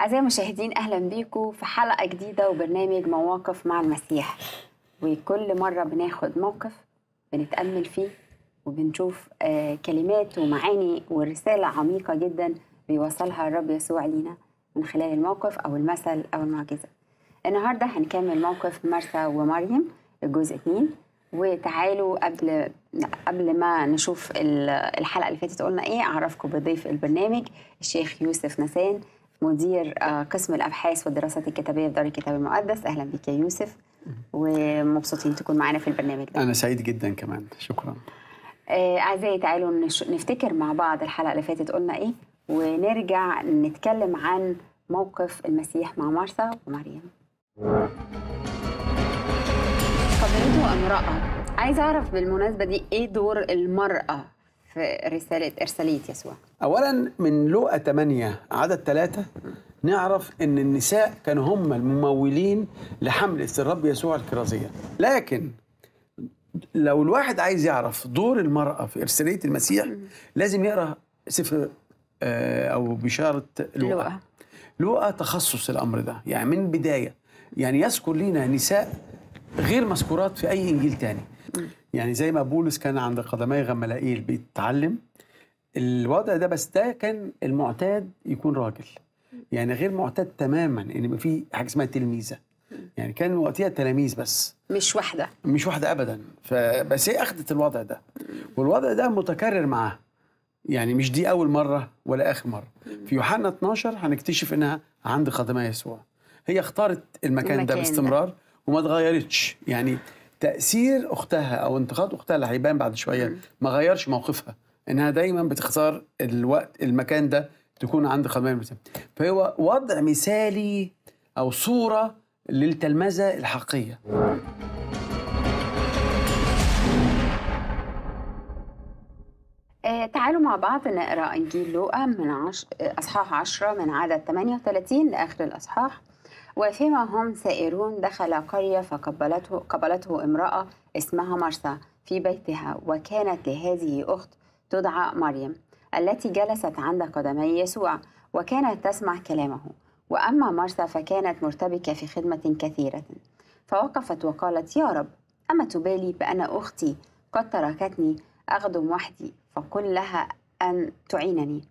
أعزائي المشاهدين أهلا بيكم في حلقة جديدة وبرنامج مواقف مع المسيح وكل مرة بناخد موقف بنتأمل فيه وبنشوف آه، كلمات ومعاني ورسالة عميقة جدا بيوصلها الرب يسوع لينا من خلال الموقف أو المثل أو المعجزة النهاردة هنكمل موقف مرثا ومريم الجزء 2 وتعالوا قبل قبل ما نشوف الحلقه اللي فاتت قلنا ايه اعرفكم بضيف البرنامج الشيخ يوسف نسان مدير آه، قسم الابحاث والدراسات الكتابيه في دار الكتاب المقدس اهلا بك يا يوسف ومبسوطين تكون معانا في البرنامج ده انا سعيد جدا كمان شكرا آه، اعزائي تعالوا نفتكر مع بعض الحلقه اللي فاتت قلنا ايه ونرجع نتكلم عن موقف المسيح مع مارثا ومريم قضيته امراه عايزه اعرف بالمناسبه دي ايه دور المراه في رسالة إرسالية يسوع أولا من لقا 8 عدد 3 نعرف أن النساء كانوا هم الممولين لحمل الرب يسوع الكرازية لكن لو الواحد عايز يعرف دور المرأة في إرسالية المسيح لازم يقرأ سفر آه، أو بشارة لوقا لوقا تخصص الأمر ده يعني من بداية يعني يذكر لنا نساء غير مذكورات في أي إنجيل تاني يعني زي ما بولس كان عند قدمي غملائيل بيتعلم الوضع ده بس ده كان المعتاد يكون راجل يعني غير معتاد تماما ان يبقى في حاجه اسمها تلميذه يعني كان وقتها تلاميذ بس مش واحده مش واحده ابدا فبس هي اخذت الوضع ده والوضع ده متكرر معاها يعني مش دي اول مره ولا اخر مره في يوحنا 12 هنكتشف انها عند قدمي يسوع هي اختارت المكان, المكان ده باستمرار ده. وما اتغيرتش يعني تاثير اختها او انتقاد اختها اللي هيبان بعد شويه ما غيرش موقفها انها دايما بتختار الوقت المكان ده تكون عند خدمات المسلمين فهو وضع مثالي او صوره للتلمذه الحقيقيه آه، تعالوا مع بعض نقرا انجيل لوقا من عش... آه، اصحاح 10 من عدد 38 لاخر الاصحاح وفيما هم سائرون دخل قرية فقبلته قبلته امرأة اسمها مرسى في بيتها وكانت لهذه أخت تدعى مريم التي جلست عند قدمي يسوع وكانت تسمع كلامه وأما مرسى فكانت مرتبكة في خدمة كثيرة فوقفت وقالت يا رب أما تبالي بأن أختي قد تركتني أخدم وحدي فقل لها أن تعينني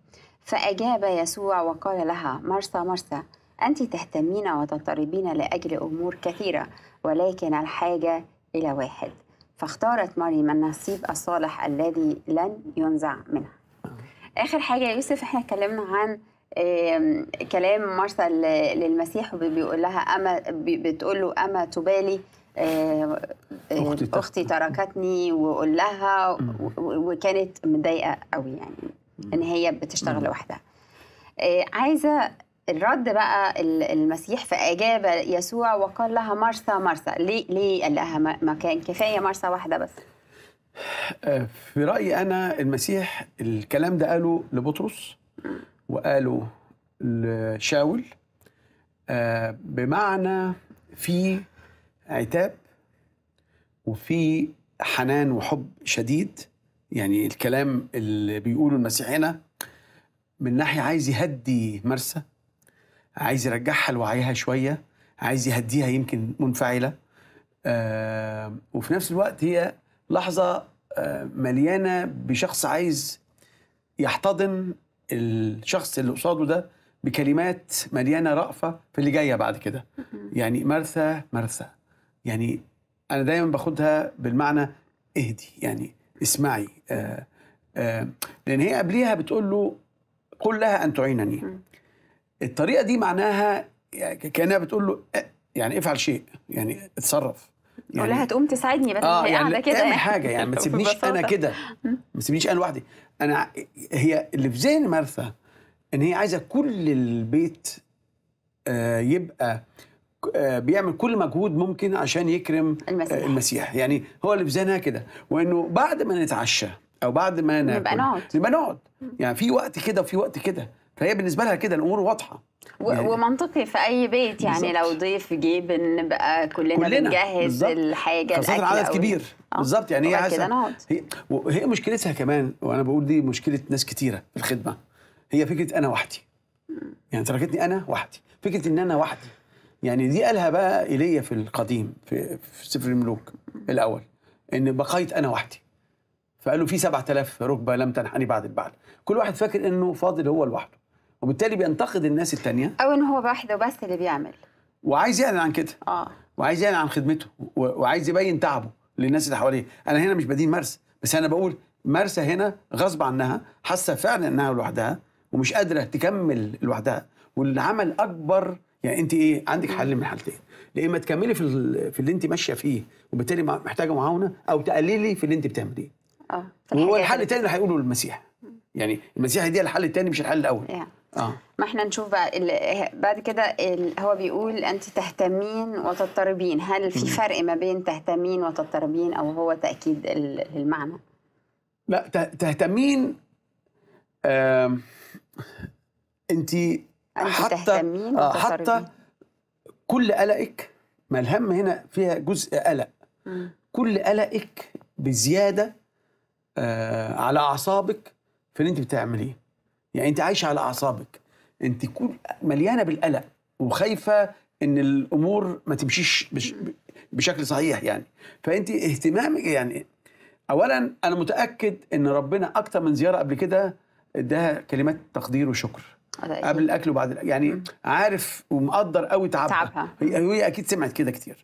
فأجاب يسوع وقال لها مرسى مرسى أنت تهتمين وتضطربين لأجل أمور كثيرة ولكن الحاجة إلى واحد فاختارت مريم النصيب الصالح الذي لن ينزع منها آه. آخر حاجة يا يوسف احنا اتكلمنا عن كلام مرثا للمسيح وبيقول لها أما بتقول له أما تبالي أختي, آه، آه، أختي تركتني وقول لها وكانت مضايقة قوي يعني إن هي بتشتغل لوحدها عايزة الرد بقى المسيح فأجاب يسوع وقال لها مرثا مرثا ليه ليه قال لها مكان كفاية مرثا واحدة بس آه، في رأيي أنا المسيح الكلام ده قاله لبطرس وقاله لشاول آه، بمعنى في عتاب وفي حنان وحب شديد يعني الكلام اللي بيقوله المسيح هنا من ناحيه عايز يهدي مرسى عايز يرجعها لوعيها شويه عايز يهديها يمكن منفعله آه، وفي نفس الوقت هي لحظه آه، مليانه بشخص عايز يحتضن الشخص اللي قصاده ده بكلمات مليانه رأفه في اللي جايه بعد كده يعني مرثى مرثى يعني انا دايما باخدها بالمعنى اهدي يعني اسمعي آآ آه، آآ لان هي قبليها بتقول له قل لها ان تعينني الطريقه دي معناها يعني كانها بتقول له يعني افعل شيء يعني اتصرف يعني ولا هتقوم تساعدني بدل آه يعني كده يعني حاجه يعني ما تسيبنيش انا كده ما تسيبنيش انا لوحدي انا هي اللي في ذهن مرثا ان هي عايزه كل البيت آه يبقى آه بيعمل كل مجهود ممكن عشان يكرم آه، المسيح, آه المسيح. يعني هو اللي في ذهنها كده وانه بعد ما نتعشى او بعد ما ناكل نبقى نقعد نبقى نقعد يعني في وقت كده وفي وقت كده فهي بالنسبه لها كده الامور واضحه يعني ومنطقي في اي بيت يعني بالزبط. لو ضيف جه بنبقى كلنا, كلنا بنجهز بالزبط. الحاجه الاكل عدد أو كبير آه. بالظبط يعني هي عايزه هي وهي مشكلتها كمان وانا بقول دي مشكله ناس كتيره في الخدمه هي فكره انا وحدي يعني تركتني انا وحدي فكره ان انا وحدي يعني دي قالها بقى ايليا في القديم في, في سفر الملوك الاول ان بقيت انا وحدي فقالوا في 7000 ركبه لم تنحني بعد البعل كل واحد فاكر انه فاضل هو لوحده وبالتالي بينتقد الناس التانية او ان هو واحد وبس اللي بيعمل وعايز يعلن عن كده اه وعايز يعلن عن خدمته وعايز يبين تعبه للناس اللي حواليه انا هنا مش بدين مرسى بس انا بقول مرسى هنا غصب عنها حاسه فعلا انها لوحدها ومش قادره تكمل لوحدها واللي عمل اكبر يعني انت ايه عندك حل من حالتين يا اما تكملي في في اللي انت ماشيه فيه وبالتالي محتاجه معاونه او تقللي في اللي انت بتعمليه اه وهو الحل الثاني اللي هيقوله المسيح يعني المسيح دي الحل الثاني مش الحل الاول yeah. آه. ما احنا نشوف بقى بعد كده هو بيقول انت تهتمين وتضطربين هل في فرق ما بين تهتمين وتضطربين او هو تاكيد للمعنى لا تهتمين آه انت حتى تهتمين آه حتى كل قلقك ما الهم هنا فيها جزء قلق كل قلقك بزياده آه على اعصابك في اللي انت بتعمليه يعني انت عايشه على اعصابك انت كل مليانه بالقلق وخايفه ان الامور ما تمشيش بش بشكل صحيح يعني فانت اهتمامك يعني اولا انا متاكد ان ربنا اكتر من زياره قبل كده اداها كلمات تقدير وشكر قبل الاكل وبعد الأكل. يعني عارف ومقدر قوي تعبها, تعبها. هي, هي اكيد سمعت كده كتير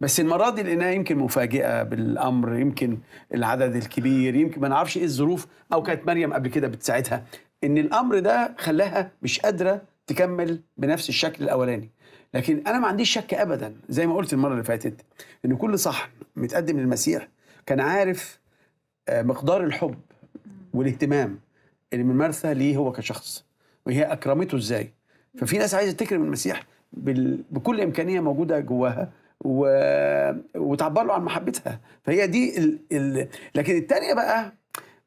بس المره دي لانها يمكن مفاجئه بالامر يمكن العدد الكبير يمكن ما نعرفش ايه الظروف او كانت مريم قبل كده بتساعدها ان الامر ده خلاها مش قادره تكمل بنفس الشكل الاولاني لكن انا ما عنديش شك ابدا زي ما قلت المره اللي فاتت ان كل صحن متقدم للمسيح كان عارف آه، مقدار الحب والاهتمام اللي من مرثا ليه هو كشخص وهي اكرمته ازاي ففي ناس عايزه تكرم المسيح بكل امكانيه موجوده جواها و... وتعبر له عن محبتها فهي دي ال... ال... لكن التانية بقى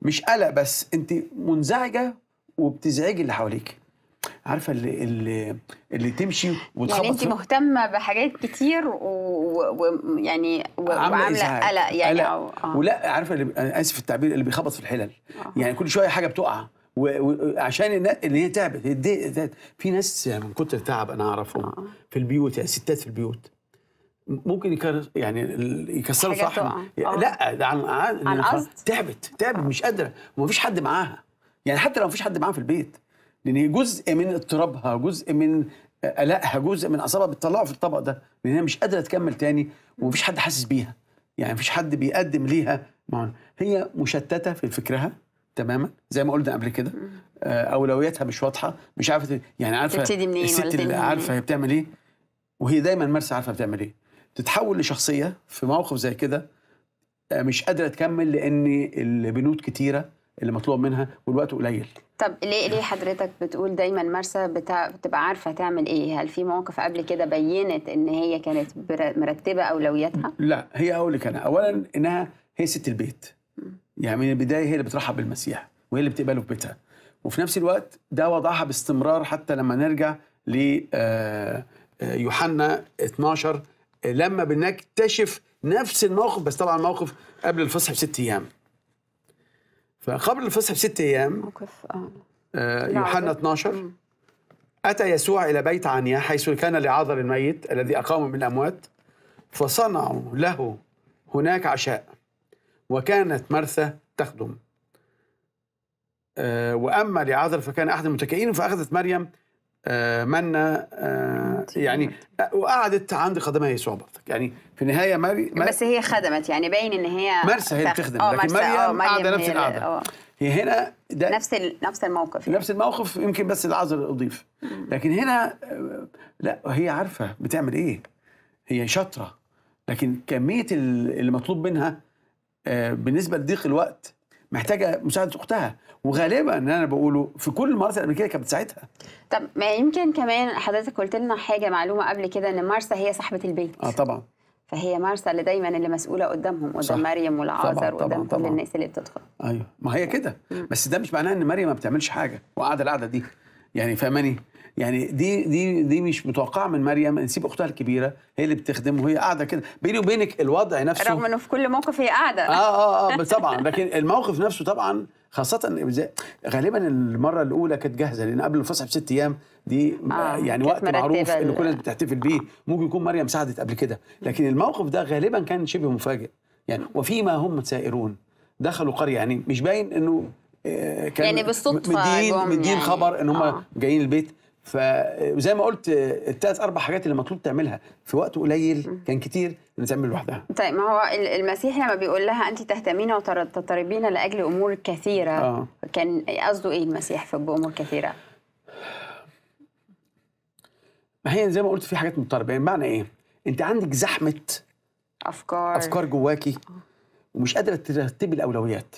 مش قلق بس انت منزعجه وبتزعجي اللي حواليك عارفه اللي اللي, اللي تمشي وتخبط يعني انت مهتمه بحاجات كتير ويعني و... و... يعني وعامله قلق يعني ألأ. أو... آه. ولا عارفه اللي انا اسف التعبير اللي بيخبط في الحلل آه. يعني كل شويه حاجه بتقع وعشان و... اللي هي تعبت في ناس من كتر التعب انا اعرفهم آه. في البيوت يعني ستات في البيوت ممكن يكر يعني يكسروا صحن لا أه. ده عن عن, عن تعبت تعبت مش قادره ومفيش حد معاها يعني حتى لو مفيش حد معاها في البيت لان هي جزء من اضطرابها جزء من قلقها جزء من اعصابها بتطلعه في الطبق ده لان هي مش قادره تكمل تاني ومفيش حد حاسس بيها يعني مفيش حد بيقدم ليها معنى هي مشتته في فكرها تماما زي ما قلنا قبل كده آه، اولوياتها مش واضحه مش عارفه يعني عارفه تبتدي منين الست اللي عارفه هي بتعمل ايه وهي دايما مارسه عارفه بتعمل ايه تتحول لشخصيه في موقف زي كده آه، مش قادره تكمل لان البنود كتيره اللي مطلوب منها والوقت قليل طب ليه ليه حضرتك بتقول دايما مرسى بتبقى عارفه تعمل ايه؟ هل في مواقف قبل كده بينت ان هي كانت مرتبه اولوياتها؟ لا هي اقول لك انا اولا انها هي ست البيت يعني من البدايه هي اللي بترحب بالمسيح وهي اللي بتقبله في بيتها وفي نفس الوقت ده وضعها باستمرار حتى لما نرجع ل آه، آه، يوحنا 12 لما بنكتشف نفس الموقف بس طبعا موقف قبل الفصح بست ايام فقبل الفصح بست ايام موقف آه, آه، يوحنا 12 اتى يسوع الى بيت عنيا حيث كان لعذر الميت الذي اقام من الاموات فصنعوا له هناك عشاء وكانت مرثا تخدم آه واما لعذر فكان احد المتكئين فاخذت مريم آه يعني وقعدت عند قدمي هي صعوبتك يعني في النهايه ماري مار... بس هي خدمت يعني باين ان هي مرسى هي بتخدم آه، لكن آه، مريم قاعده نفس القعده آه. هي هنا ده نفس نفس الموقف يعني. نفس الموقف يمكن بس العذر اضيف لكن هنا لا هي عارفه بتعمل ايه هي شاطره لكن كميه اللي مطلوب منها بالنسبه لضيق الوقت محتاجه مساعده اختها وغالبا ان انا بقوله في كل قبل الامريكيه كانت بتساعدها طب ما يمكن كمان حضرتك قلت لنا حاجه معلومه قبل كده ان مارسا هي صاحبه البيت اه طبعا فهي مارسا اللي دايما اللي مسؤوله قدامهم قدام مريم والعازر وقدام كل الناس اللي بتدخل ايوه ما هي كده بس ده مش معناه ان مريم ما بتعملش حاجه وقاعده القعده دي يعني فاهماني يعني دي دي دي مش متوقعه من مريم نسيب اختها الكبيره هي اللي بتخدم وهي قاعده كده بيني وبينك الوضع نفسه رغم انه في كل موقف هي قاعده اه اه اه طبعا لكن الموقف نفسه طبعا خاصة غالبا المرة الأولى كانت جاهزة لأن قبل الفصح بست أيام دي آه يعني وقت معروف ان كل الناس بتحتفل بيه ممكن يكون مريم ساعدت قبل كده لكن الموقف ده غالبا كان شبه مفاجئ يعني وفيما هم سائرون دخلوا قرية يعني مش باين إنه آه، كان يعني بالصدفة مدين مدين يعني خبر إن هم آه. جايين البيت فزي ما قلت الثلاث اربع حاجات اللي مطلوب تعملها في وقت قليل كان كتير نتعمل لوحدها طيب ما هو المسيح لما بيقول لها انت تهتمين وتضطربين لاجل امور كثيره آه. كان قصده ايه المسيح في امور كثيره ما هي زي ما قلت في حاجات مضطربه يعني معنى ايه انت عندك زحمه افكار افكار جواكي آه. ومش قادره ترتبي الاولويات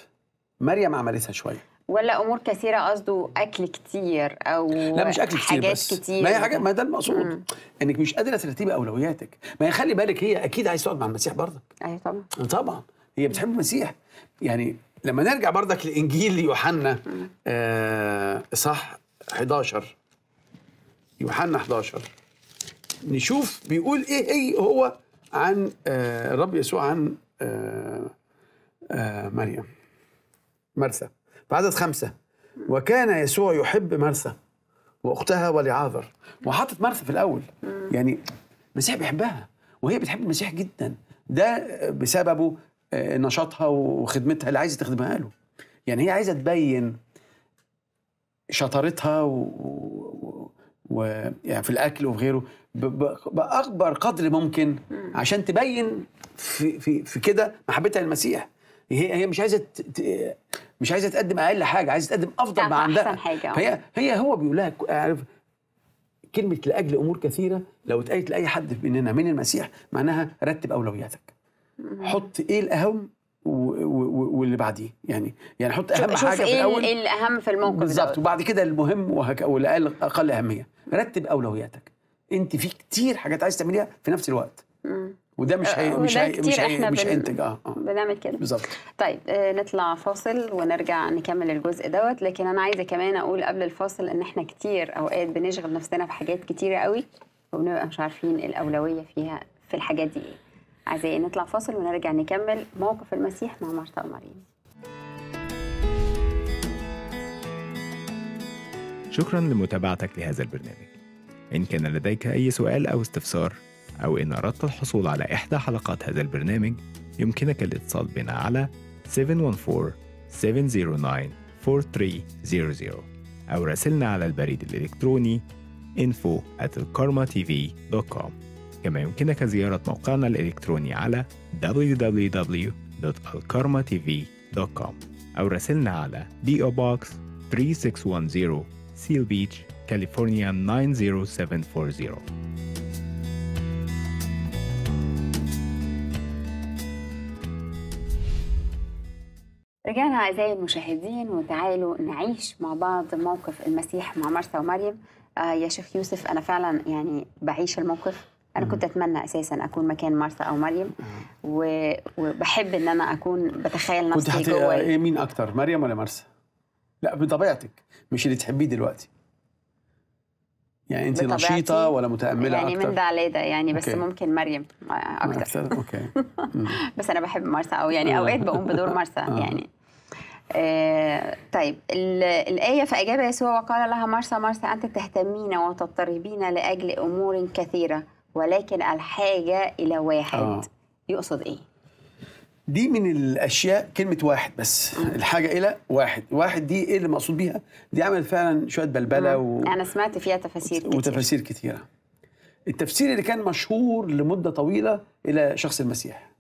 مريم عملتها شويه ولا امور كثيره قصده اكل كتير او لا مش اكل كتير حاجات بس كتير ما هي حاجه ما ده المقصود مم. انك مش قادره ترتبي اولوياتك ما هي خلي بالك هي اكيد عايز تقعد مع المسيح برضك ايوه طبعا طبعا هي بتحب المسيح يعني لما نرجع برضك لانجيل يوحنا آه صح 11 يوحنا 11 نشوف بيقول ايه هي إيه هو عن آه الرب يسوع عن آه آه مريم مرثا بعدد خمسة وكان يسوع يحب مرثا واختها ولعاذر وحاطط مرثا في الاول يعني المسيح بيحبها وهي بتحب المسيح جدا ده بسببه آه، نشاطها وخدمتها اللي عايزه تخدمها له يعني هي عايزه تبين شطارتها و... و... و... يعني في الاكل وغيره ب... ب... باكبر قدر ممكن عشان تبين في في في كده محبتها للمسيح هي هي مش عايزه ت... مش عايزه تقدم اقل حاجه عايزه تقدم افضل ما عندها احسن حاجه فهي هي هو بيقول لها عارف كلمه لاجل امور كثيره لو اتقالت لاي حد مننا من المسيح معناها رتب اولوياتك حط ايه الاهم واللي بعديه يعني يعني حط اهم شوف حاجه في إيه الاول ايه الاهم في الموقف بالظبط وبعد كده المهم والاقل اقل اهميه رتب اولوياتك انت في كتير حاجات عايز تعمليها في نفس الوقت مم. وده مش هي مش هي مش هي مش هينتج آه،, اه بنعمل كده بالظبط طيب آه، نطلع فاصل ونرجع نكمل الجزء دوت لكن انا عايزه كمان اقول قبل الفاصل ان احنا كتير اوقات بنشغل نفسنا في حاجات كتيره قوي وبنبقى مش عارفين الاولويه فيها في الحاجات دي ايه عايزين نطلع فاصل ونرجع نكمل موقف المسيح مع مرتا ومريم شكرا لمتابعتك لهذا البرنامج إن كان لديك أي سؤال أو استفسار أو إن أردت الحصول على إحدى حلقات هذا البرنامج يمكنك الاتصال بنا على 714-709-4300 أو راسلنا على البريد الإلكتروني info at karmatv.com كما يمكنك زيارة موقعنا الإلكتروني على www.alkarmatv.com أو راسلنا على DO Box 3610 Seal Beach, California 90740 معانا أعزائي المشاهدين وتعالوا نعيش مع بعض موقف المسيح مع مرثا ومريم آه يا شيخ يوسف أنا فعلا يعني بعيش الموقف أنا كنت أتمنى أساسا أكون مكان مرثا أو مريم و... وبحب إن أنا أكون بتخيل نفسي كنت جوه إيه مين أكتر مريم ولا مرثا؟ لا بطبيعتك مش اللي تحبيه دلوقتي يعني انت نشيطه ولا متامله يعني اكتر؟ من ده على ده يعني بس أوكي. ممكن مريم اكتر, أكتر. اوكي بس انا بحب مرسى او يعني آه. اوقات بقوم بدور مرسى آه. يعني آه، طيب الآية فأجاب يسوع وقال لها مرسى مرسى أنت تهتمين وتضطربين لأجل أمور كثيرة ولكن الحاجة إلى واحد آه. يقصد إيه؟ دي من الأشياء كلمة واحد بس مم. الحاجة إلى واحد واحد دي إيه اللي مقصود بيها؟ دي عمل فعلا شوية بلبلة و... أنا سمعت فيها تفاسير كتير وتفاسير كتيرة التفسير اللي كان مشهور لمدة طويلة إلى شخص المسيح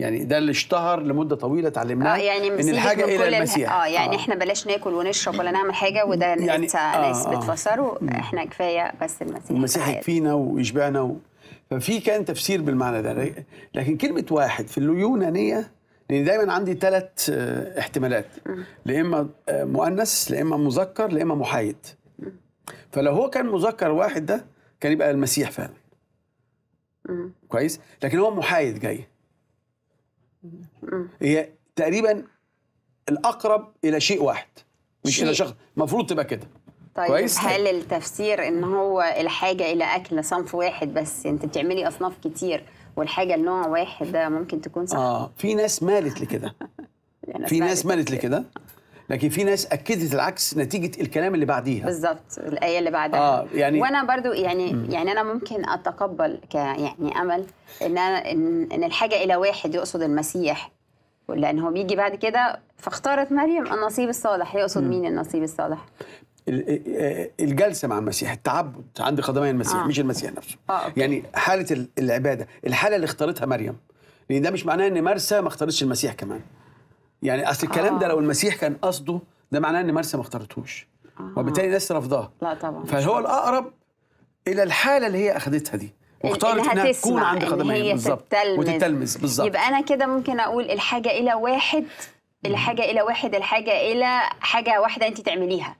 يعني ده اللي اشتهر لمده طويله اتعلمناه آه يعني ان الحاجه الى المسيح اه يعني آه. احنا بلاش ناكل ونشرب ولا نعمل حاجه وده يعني انت آه،, آه ناس آه بتفسره احنا كفايه بس المسيح المسيح يكفينا ويشبعنا و... ففي كان تفسير بالمعنى ده لكن كلمه واحد في اليونانيه لان دايما عندي ثلاث آه، احتمالات لا اما آه، مؤنث لا اما مذكر لا اما محايد فلو هو كان مذكر واحد ده كان يبقى المسيح فعلا كويس لكن هو محايد جاي هي تقريبا الاقرب الى شيء واحد مش شيء. الى شخص المفروض تبقى كده طيب كويس هل طيب. التفسير ان هو الحاجه الى اكل صنف واحد بس انت بتعملي اصناف كتير والحاجه لنوع واحد ده ممكن تكون صح اه في ناس مالت لكده في ناس مالت لكده لكن في ناس اكدت العكس نتيجه الكلام اللي بعديها بالظبط الايه اللي بعدها اه يعني وانا برضو يعني م. يعني انا ممكن اتقبل ك يعني امل ان انا ان, الحاجه الى واحد يقصد المسيح لان هو بيجي بعد كده فاختارت مريم النصيب الصالح يقصد مين النصيب الصالح الجلسه مع المسيح التعبد عند قدمي المسيح آه. مش المسيح نفسه آه. أوكي. يعني حاله العباده الحاله اللي اختارتها مريم لان ده مش معناه ان مرسى ما اختارتش المسيح كمان يعني اصل الكلام آه. ده لو المسيح كان قصده ده معناه ان مرسى ما اختارتهوش آه. وبالتالي الناس رفضها لا طبعا فهو الاقرب الى الحاله اللي هي اخذتها دي واختارت انها, تكون عند خدميه بالظبط وتتلمس بالظبط يبقى انا كده ممكن اقول الحاجه الى واحد الحاجه الى واحد الحاجه الى حاجه واحده انت تعمليها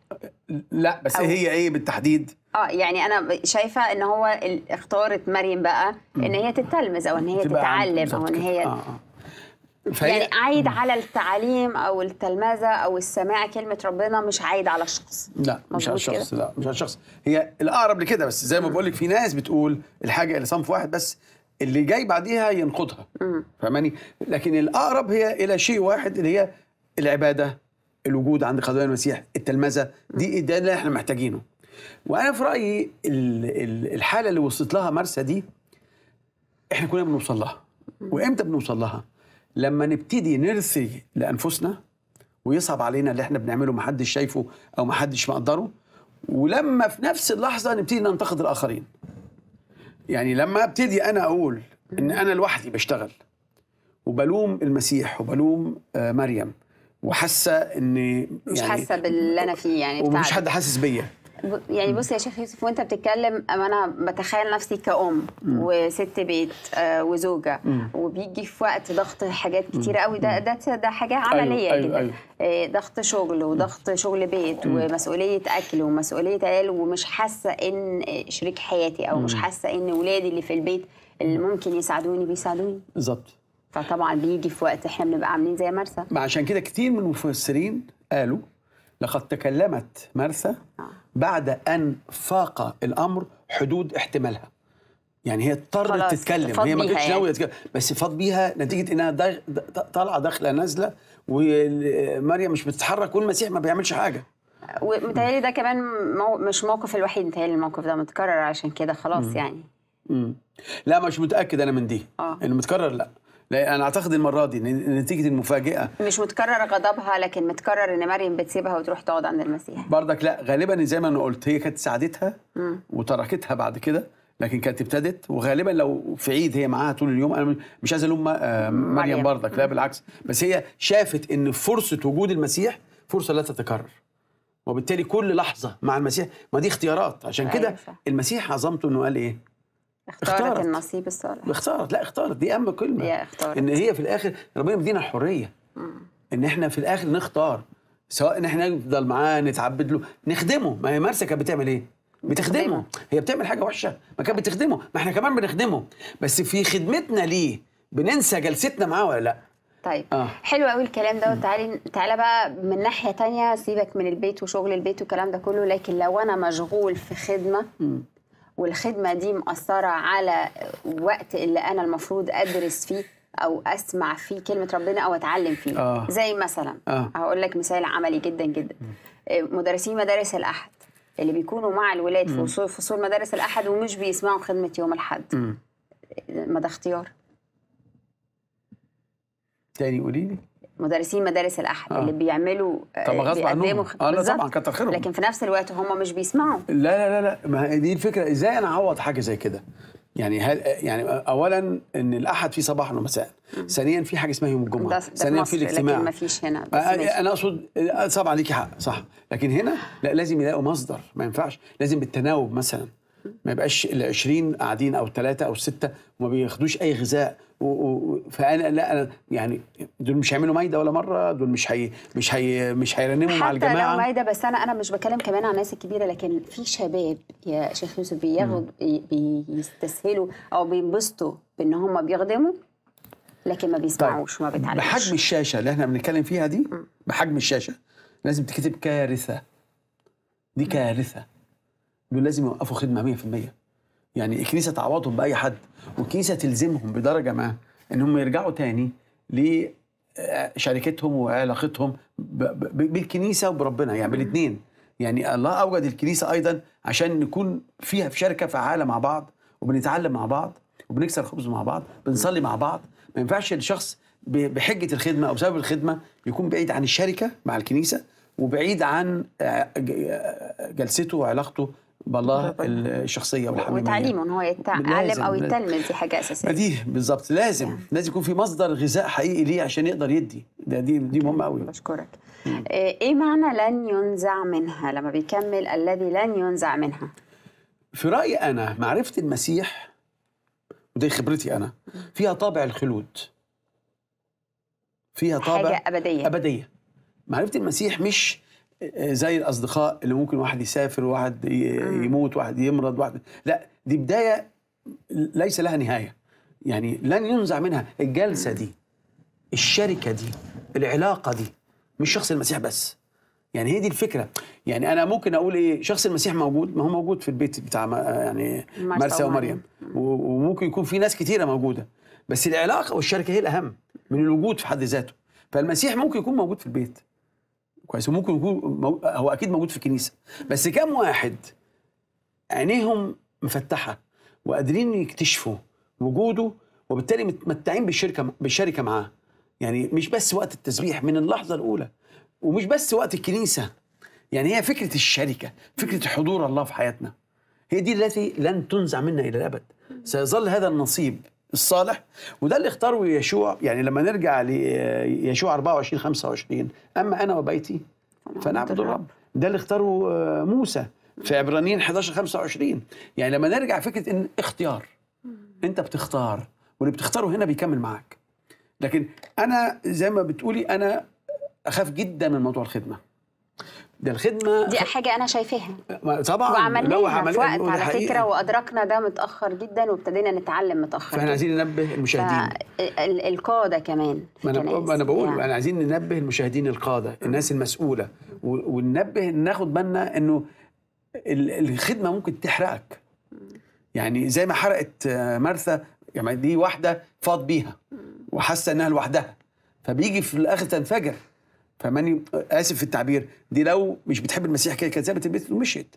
لا بس أو هي ايه بالتحديد اه يعني انا شايفه ان هو اختارت مريم بقى ان هي تتلمز او ان هي تتعلم او ان هي آه. آه. فهي يعني عايد على التعليم او التلمذه او السماع كلمه ربنا مش عايد على الشخص لا مش على الشخص لا مش على الشخص هي الاقرب لكده بس زي ما بقول لك في ناس بتقول الحاجه اللي صنف واحد بس اللي جاي بعديها ينقضها فاهماني لكن الاقرب هي الى شيء واحد اللي هي العباده الوجود عند خدوان المسيح التلمذه دي ده اللي احنا محتاجينه وانا في رايي الحاله اللي وصلت لها مرسى دي احنا كلنا بنوصل لها وامتى بنوصل لها لما نبتدي نرثي لانفسنا ويصعب علينا اللي احنا بنعمله محدش شايفه او محدش مقدره ولما في نفس اللحظه نبتدي ننتقد الاخرين يعني لما ابتدي انا اقول ان انا لوحدي بشتغل وبلوم المسيح وبلوم آه، مريم وحاسه ان يعني مش حاسه باللي انا فيه يعني ومش حد حاسس بيا يعني بص يا شيخ يوسف وانت بتتكلم انا بتخيل نفسي كأم م. وست بيت آه، وزوجه م. وبيجي في وقت ضغط حاجات كتير قوي ده ده ده حاجه أيوه، عمليه أيوة جدا أيوة أيوة. ضغط شغل وضغط شغل بيت م. ومسؤوليه اكل ومسؤوليه عيال ومش حاسه ان شريك حياتي او م. مش حاسه ان ولادي اللي في البيت اللي ممكن يساعدوني بيساعدوني بالظبط فطبعا بيجي في وقت احنا بنبقى عاملين زي مرسى عشان كده كتير من المفسرين قالوا لقد تكلمت مرسى آه. بعد أن فاق الأمر حدود احتمالها يعني هي اضطرت تتكلم هي ما كانتش ناويه يعني. تتكلم بس فاض بيها نتيجه انها دغ... طالعه داخله نازله ومريم مش بتتحرك والمسيح ما بيعملش حاجه آه، ومتهيألي ده كمان مو... مش موقف الوحيد متهيألي الموقف ده متكرر عشان كده خلاص يعني م. لا مش متاكد انا من دي آه. انه متكرر لا لا انا اعتقد المره دي نتيجه المفاجاه مش متكرر غضبها لكن متكرر ان مريم بتسيبها وتروح تقعد عند المسيح برضك لا غالبا زي ما انا قلت هي كانت ساعدتها وتركتها بعد كده لكن كانت ابتدت وغالبا لو في عيد هي معاها طول اليوم انا مش عايز الوم آه، مريم برضك لا بالعكس بس هي شافت ان فرصه وجود المسيح فرصه لا تتكرر وبالتالي كل لحظه مع المسيح ما دي اختيارات عشان كده أيوة المسيح عظمته انه قال ايه اختارت, النصيب الصالح اختارت لا اختارت دي اهم كلمه اختارت ان هي في الاخر ربنا مدينا الحريه ان احنا في الاخر نختار سواء ان احنا نفضل معاه نتعبد له نخدمه ما هي مرسى كانت بتعمل ايه؟ بتخدمه هي بتعمل حاجه وحشه ما كانت بتخدمه ما احنا كمان بنخدمه بس في خدمتنا ليه بننسى جلستنا معاه ولا لا؟ طيب آه. حلو قوي الكلام ده وتعالي تعالى بقى من ناحيه تانية سيبك من البيت وشغل البيت والكلام ده كله لكن لو انا مشغول في خدمه م. والخدمه دي مأثره على وقت اللي انا المفروض ادرس فيه او اسمع فيه كلمه ربنا او اتعلم فيه آه. زي مثلا آه. هقول لك مثال عملي جدا جدا مدرسين مدارس الاحد اللي بيكونوا مع الولاد في فصول فصول مدارس الاحد ومش بيسمعوا خدمه يوم الاحد م. ما ده اختيار تاني قولي لي مدرسين مدارس الاحد آه. اللي بيعملوا آه، طب غصب عنهم اه طبعا كتر خيرهم لكن في نفس الوقت هم مش بيسمعوا لا لا لا لا ما دي الفكره ازاي انا اعوض حاجه زي كده يعني هل يعني اولا ان الاحد فيه صباحا ومساء ثانيا في حاجه اسمها يوم الجمعه ثانيا في الاجتماع لكن ما فيش هنا بس آه، آه، انا اقصد طبعا ليكي حق صح لكن هنا لا لازم يلاقوا مصدر ما ينفعش لازم بالتناوب مثلا ما يبقاش ال 20 قاعدين او ثلاثه او سته وما بياخدوش اي غذاء فانا لا انا يعني دول مش هيعملوا مايده ولا مره دول مش هي مش هي مش هيرنموا مع الجماعه حتى لو مايده بس انا انا مش بتكلم كمان عن الناس الكبيره لكن في شباب يا شيخ يوسف بياخدوا بيستسهلوا او بينبسطوا بان هم بيخدموا لكن ما بيسمعوش طيب. وما بيتعلموش بحجم الشاشه اللي احنا بنتكلم فيها دي بحجم الشاشه لازم تكتب كارثه دي كارثه دول لازم يوقفوا خدمه 100% يعني الكنيسه تعوضهم باي حد والكنيسه تلزمهم بدرجه ما ان هم يرجعوا تاني لشركتهم آه، وعلاقتهم بالكنيسه وبربنا يعني بالاثنين يعني الله اوجد الكنيسه ايضا عشان نكون فيها في شركه فعاله مع بعض وبنتعلم مع بعض وبنكسر خبز مع بعض بنصلي مع بعض ما ينفعش الشخص بحجه الخدمه او بسبب الخدمه يكون بعيد عن الشركه مع الكنيسه وبعيد عن آه، آه، جلسته وعلاقته بالله طيب، طيب. الشخصيه والحميميه وتعليمه ان هو يتعلم او يتلمذ دي حاجه اساسيه دي بالظبط لازم يعني. لازم يكون في مصدر غذاء حقيقي ليه عشان يقدر يدي ده دي دي مهمه قوي بشكرك إيه،, ايه معنى لن ينزع منها لما بيكمل الذي لن ينزع منها في رايي انا معرفه المسيح ودي خبرتي انا فيها طابع الخلود فيها طابع حاجه ابديه ابديه معرفه المسيح مش زي الاصدقاء اللي ممكن واحد يسافر واحد يموت واحد يمرض واحد لا دي بدايه ليس لها نهايه يعني لن ينزع منها الجلسه دي الشركه دي العلاقه دي مش شخص المسيح بس يعني هي دي الفكره يعني انا ممكن اقول ايه شخص المسيح موجود ما هو موجود في البيت بتاع يعني مرسى ومريم وممكن يكون في ناس كتيره موجوده بس العلاقه والشركه هي الاهم من الوجود في حد ذاته فالمسيح ممكن يكون موجود في البيت كويس وممكن يكون هو اكيد موجود في الكنيسه بس كم واحد عينيهم مفتحه وقادرين يكتشفوا وجوده وبالتالي متمتعين بالشركه بالشركه معاه يعني مش بس وقت التسبيح من اللحظه الاولى ومش بس وقت الكنيسه يعني هي فكره الشركه فكره حضور الله في حياتنا هي دي التي لن تنزع منا الى الابد سيظل هذا النصيب الصالح وده اللي اختاره يشوع يعني لما نرجع ليشوع 24 25 اما انا وبيتي فنعبد الرب ده اللي اختاره آه، موسى في عبرانيين 11 25 يعني لما نرجع فكره ان اختيار انت بتختار واللي بتختاره هنا بيكمل معاك لكن انا زي ما بتقولي انا اخاف جدا من موضوع الخدمه ده الخدمه دي حاجه انا شايفاها طبعا وعملناها في وقت على فكره وادركنا ده متاخر جدا وابتدينا نتعلم متاخر فاحنا عايزين ننبه المشاهدين القاده كمان ما انا انا بقول يعني. انا عايزين ننبه المشاهدين القاده الناس المسؤوله وننبه ناخد بالنا انه الخدمه ممكن تحرقك يعني زي ما حرقت آه، مرثا يعني دي واحده فاض بيها وحاسه انها لوحدها فبيجي في الاخر تنفجر فماني اسف في التعبير دي لو مش بتحب المسيح كده كانت البيت ومشيت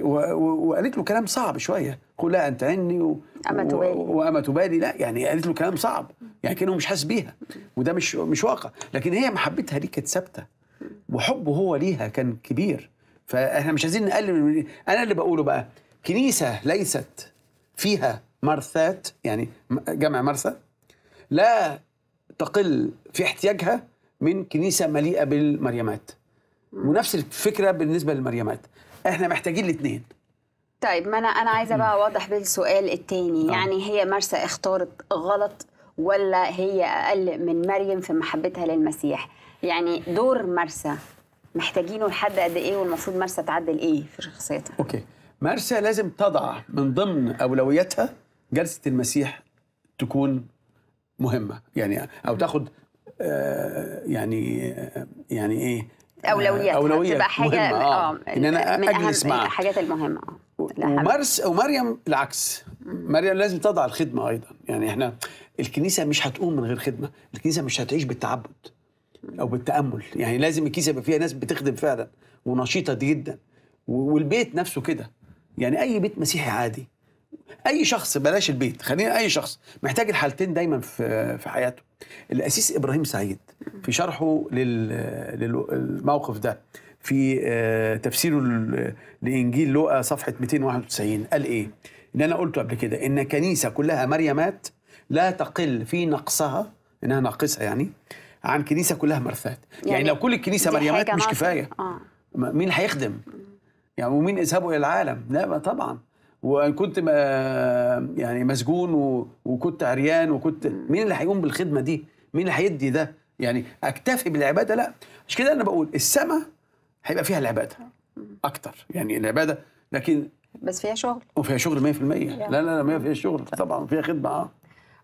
وقالت له كلام صعب شويه قل لا انت عني و... أمة تبالي لا يعني قالت له كلام صعب يعني كانه مش حاسس بيها وده مش مش واقع لكن هي محبتها ليه كانت ثابته وحبه هو ليها كان كبير فاحنا مش عايزين نقلل من انا اللي بقوله بقى كنيسه ليست فيها مرثات يعني جمع مرثى لا تقل في احتياجها من كنيسه مليئه بالمريمات ونفس الفكره بالنسبه للمريمات احنا محتاجين الاثنين طيب ما انا انا عايزه بقى اوضح بالسؤال الثاني آه. يعني هي مرسى اختارت غلط ولا هي اقل من مريم في محبتها للمسيح يعني دور مرسى محتاجينه لحد قد ايه والمفروض مرسى تعدل ايه في شخصيتها اوكي مرسى لازم تضع من ضمن اولوياتها جلسه المسيح تكون مهمه يعني او تاخد يعني يعني ايه اولويات اولويه تبقى حاجه مهمة آه. آه. ان انا اجلس إيه؟ معاها الحاجات المهمه آه. ومارس ومريم العكس مريم لازم تضع الخدمه ايضا يعني احنا الكنيسه مش هتقوم من غير خدمه الكنيسه مش هتعيش بالتعبد او بالتامل يعني لازم الكنيسه يبقى فيها ناس بتخدم فعلا ونشيطه جدا والبيت نفسه كده يعني اي بيت مسيحي عادي اي شخص بلاش البيت خلينا اي شخص محتاج الحالتين دايما في في حياته الاسيس ابراهيم سعيد في شرحه للموقف ده في آه، تفسيره لانجيل لوقا صفحه 291 قال ايه اللي انا قلته قبل كده ان كنيسه كلها مريمات لا تقل في نقصها انها ناقصه يعني عن كنيسه كلها مرثات يعني, يعني لو كل الكنيسه مريمات مش كفايه آه. مين هيخدم يعني ومين اذهبوا الى العالم لا طبعا وان كنت يعني مسجون وكنت عريان وكنت مين اللي هيقوم بالخدمه دي مين اللي هيدي ده يعني اكتفي بالعباده لا مش كده انا بقول السماء هيبقى فيها العباده اكتر يعني العباده لكن بس فيها شغل وفيها شغل 100% لا لا لا ما فيها شغل طبعا فيها خدمه اه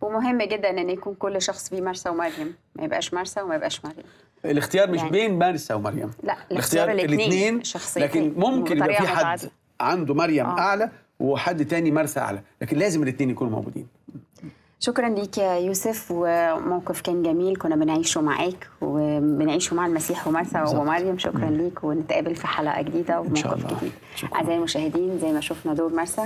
ومهم جدا ان يكون كل شخص فيه مرسى ومريم ما يبقاش مرسى وما يبقاش مريم الاختيار مش يعني بين مرسى ومريم لا الاختيار, الاختيار الاثنين لكن ممكن يبقى في حد عنده مريم آه. اعلى وحد تاني مرسى اعلى لكن لازم الاثنين يكونوا موجودين شكرا ليك يا يوسف وموقف كان جميل كنا بنعيشه معاك وبنعيشه مع المسيح ومرسى ومريم شكرا مم. ليك ونتقابل في حلقه جديده وموقف جديد اعزائي المشاهدين زي ما شفنا دور مرسى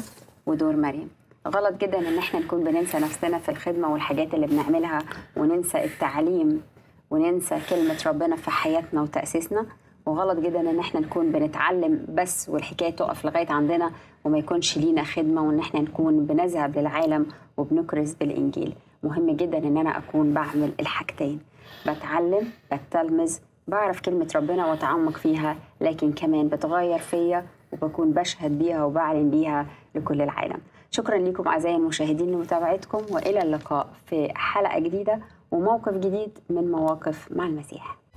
ودور مريم غلط جدا ان احنا نكون بننسى نفسنا في الخدمه والحاجات اللي بنعملها وننسى التعليم وننسى كلمه ربنا في حياتنا وتاسيسنا وغلط جدا ان احنا نكون بنتعلم بس والحكايه تقف لغايه عندنا وما يكونش لينا خدمه وان احنا نكون بنذهب للعالم وبنكرز بالانجيل مهم جدا ان انا اكون بعمل الحاجتين بتعلم بتلمذ بعرف كلمه ربنا واتعمق فيها لكن كمان بتغير فيا وبكون بشهد بيها وبعلن بيها لكل العالم شكرا لكم اعزائي المشاهدين لمتابعتكم والى اللقاء في حلقه جديده وموقف جديد من مواقف مع المسيح